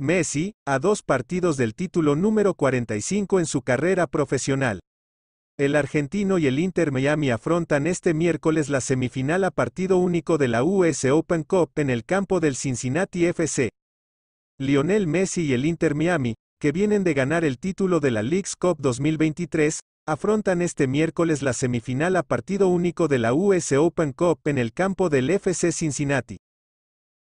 Messi, a dos partidos del título número 45 en su carrera profesional. El argentino y el Inter Miami afrontan este miércoles la semifinal a partido único de la US Open Cup en el campo del Cincinnati FC. Lionel Messi y el Inter Miami, que vienen de ganar el título de la Leagues Cup 2023, afrontan este miércoles la semifinal a partido único de la US Open Cup en el campo del FC Cincinnati.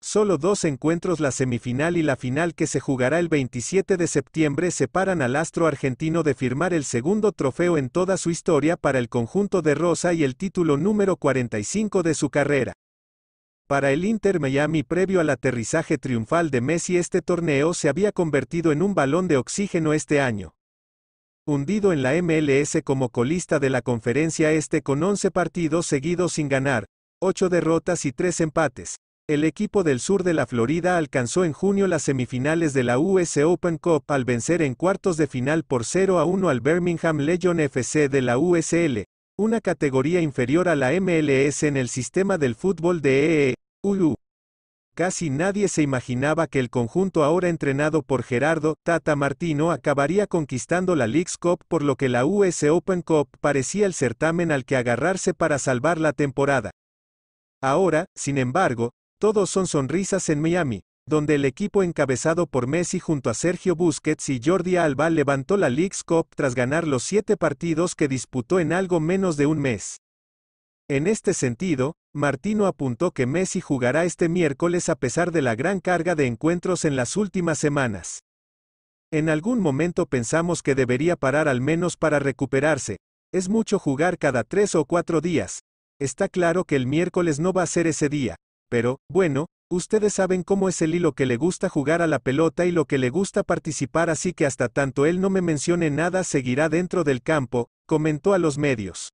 Solo dos encuentros, la semifinal y la final que se jugará el 27 de septiembre, separan al astro argentino de firmar el segundo trofeo en toda su historia para el conjunto de Rosa y el título número 45 de su carrera. Para el Inter Miami previo al aterrizaje triunfal de Messi este torneo se había convertido en un balón de oxígeno este año. Hundido en la MLS como colista de la conferencia este con 11 partidos seguidos sin ganar, 8 derrotas y 3 empates, el equipo del sur de la Florida alcanzó en junio las semifinales de la US Open Cup al vencer en cuartos de final por 0 a 1 al Birmingham Legion FC de la USL, una categoría inferior a la MLS en el sistema del fútbol de EE.UU. Casi nadie se imaginaba que el conjunto ahora entrenado por Gerardo Tata Martino acabaría conquistando la League's Cup por lo que la US Open Cup parecía el certamen al que agarrarse para salvar la temporada. Ahora, sin embargo, todos son sonrisas en Miami, donde el equipo encabezado por Messi junto a Sergio Busquets y Jordi Alba levantó la League's Cup tras ganar los siete partidos que disputó en algo menos de un mes. En este sentido, Martino apuntó que Messi jugará este miércoles a pesar de la gran carga de encuentros en las últimas semanas. En algún momento pensamos que debería parar al menos para recuperarse, es mucho jugar cada tres o cuatro días. Está claro que el miércoles no va a ser ese día, pero, bueno, ustedes saben cómo es el hilo que le gusta jugar a la pelota y lo que le gusta participar así que hasta tanto él no me mencione nada seguirá dentro del campo, comentó a los medios.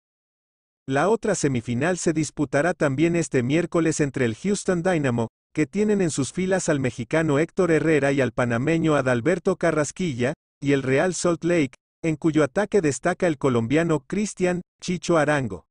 La otra semifinal se disputará también este miércoles entre el Houston Dynamo, que tienen en sus filas al mexicano Héctor Herrera y al panameño Adalberto Carrasquilla, y el Real Salt Lake, en cuyo ataque destaca el colombiano Cristian Chicho Arango.